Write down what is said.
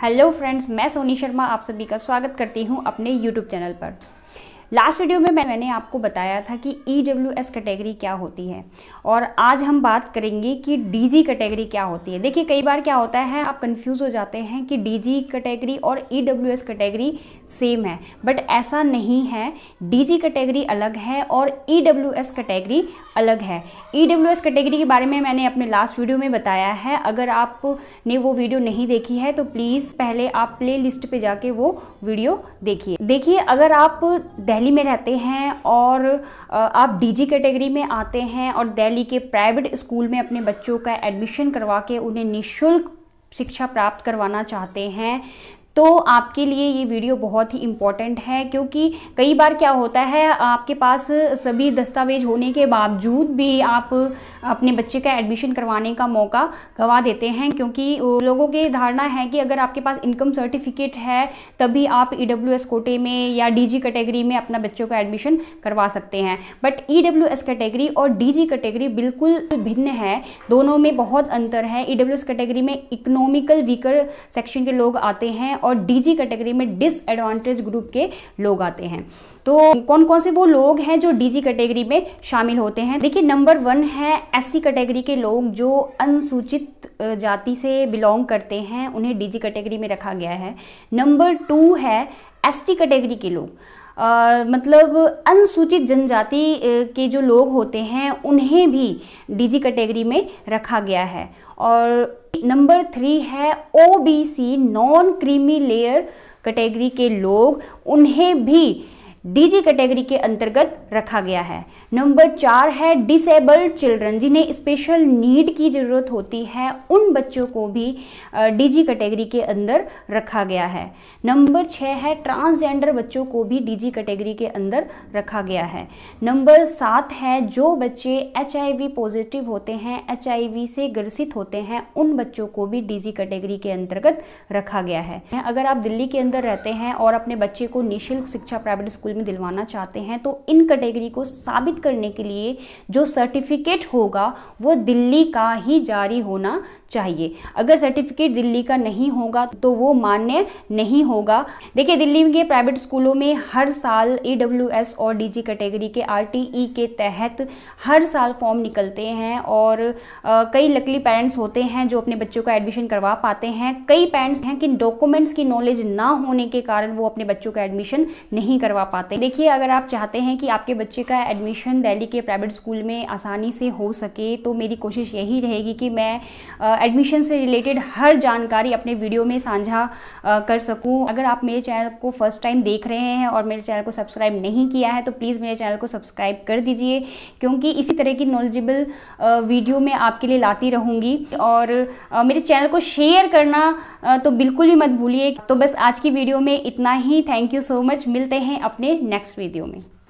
hello friends मैं सोनी शर्मा आप सभी का स्वागत करती हूँ अपने यूट्यूब चैनल पर लास्ट वीडियो में मैंने आपको बताया था कि ई डब्ल्यू एस कैटेगरी क्या होती है और आज हम बात करेंगे कि डी जी कैटेगरी क्या होती है देखिए कई बार क्या होता है आप कंफ्यूज हो जाते हैं कि डी जी कैटेगरी और E W S category same है बट ऐसा नहीं है डी जी कैटेगरी अलग है और ई डब्ल्यू एस कैटेगरी अलग है ई डब्ल्यू एस कैटेगरी के बारे में मैंने अपने लास्ट वीडियो में बताया है अगर आपने वो वीडियो नहीं देखी है तो प्लीज़ पहले आप प्ले लिस्ट पर जाके वो वीडियो देखिए देखिए अगर आप दिल्ली में रहते हैं और आप डीजी कैटेगरी में आते हैं और दिल्ली के प्राइवेट स्कूल में अपने बच्चों का एडमिशन करवा के उन्हें निःशुल्क शिक्षा प्राप्त करवाना चाहते हैं तो आपके लिए ये वीडियो बहुत ही इम्पॉर्टेंट है क्योंकि कई बार क्या होता है आपके पास सभी दस्तावेज होने के बावजूद भी आप अपने बच्चे का एडमिशन करवाने का मौका गवा देते हैं क्योंकि लोगों की धारणा है कि अगर आपके पास इनकम सर्टिफिकेट है तभी आप ई e कोटे में या डी कैटेगरी में अपना बच्चों का एडमिशन करवा सकते हैं बट ई कैटेगरी और डी कैटेगरी बिल्कुल भिन्न है दोनों में बहुत अंतर है ई e कैटेगरी में इकोनॉमिकल वीकर सेक्शन के लोग आते हैं और डीजी कैटेगरी में डिसएडवांटेज ग्रुप के लोग आते हैं तो कौन कौन से वो लोग हैं जो डीजी कैटेगरी में शामिल होते हैं देखिए नंबर वन है एससी कैटेगरी के लोग जो अनुसूचित जाति से बिलोंग करते हैं उन्हें डीजी कैटेगरी में रखा गया है नंबर टू है एसटी कैटेगरी के लोग आ, मतलब अनुसूचित जनजाति के जो लोग होते हैं उन्हें भी डीजी कैटेगरी में रखा गया है और नंबर थ्री है OBC non creamy layer category के लोग उन्हें भी डीजी कैटेगरी के अंतर्गत रखा गया है नंबर चार है डिसेबल्ड चिल्ड्रन जिन्हें स्पेशल नीड की ज़रूरत होती है उन बच्चों को भी डीजी कैटेगरी के अंदर रखा गया है नंबर छः है ट्रांसजेंडर बच्चों को भी डीजी कैटेगरी के अंदर रखा गया है नंबर सात है जो बच्चे एच पॉजिटिव होते हैं एच से ग्रसित होते हैं उन बच्चों को भी डीजी कैटेगरी के अंतर्गत रखा गया है अगर आप दिल्ली के अंदर रहते हैं और अपने बच्चे को निःशुल्क शिक्षा प्राइवेट स्कूल हॉस्पिटल में दिलवाना चाहते हैं तो इन कैटेगरी को साबित करने के लिए जो सर्टिफिकेट होगा वो दिल्ली का ही जारी होना चाहिए अगर सर्टिफिकेट दिल्ली का नहीं होगा तो वो मान्य नहीं होगा देखिए दिल्ली के प्राइवेट स्कूलों में हर साल एस और डी कैटेगरी के आर e के तहत हर साल फॉर्म निकलते हैं और आ, कई लकली पेरेंट्स होते हैं जो अपने बच्चों का एडमिशन करवा पाते हैं कई पेरेंट्स हैं कि डॉक्यूमेंट्स की नॉलेज ना होने के कारण वो अपने बच्चों का एडमिशन नहीं करवा पाते देखिए अगर आप चाहते हैं कि आपके बच्चे का एडमिशन दिल्ली के प्राइवेट स्कूल में आसानी से हो सके तो मेरी कोशिश यही रहेगी कि मैं एडमिशन से रिलेटेड हर जानकारी अपने वीडियो में साझा कर सकूं अगर आप मेरे चैनल को फर्स्ट टाइम देख रहे हैं और मेरे चैनल को सब्सक्राइब नहीं किया है तो प्लीज़ मेरे चैनल को सब्सक्राइब कर दीजिए क्योंकि इसी तरह की नॉलेजेबल वीडियो मैं आपके लिए लाती रहूँगी और मेरे चैनल को शेयर करना तो बिल्कुल भी मत भूलिए तो बस आज की वीडियो में इतना ही थैंक यू सो मच मिलते हैं अपने नेक्स्ट वीडियो में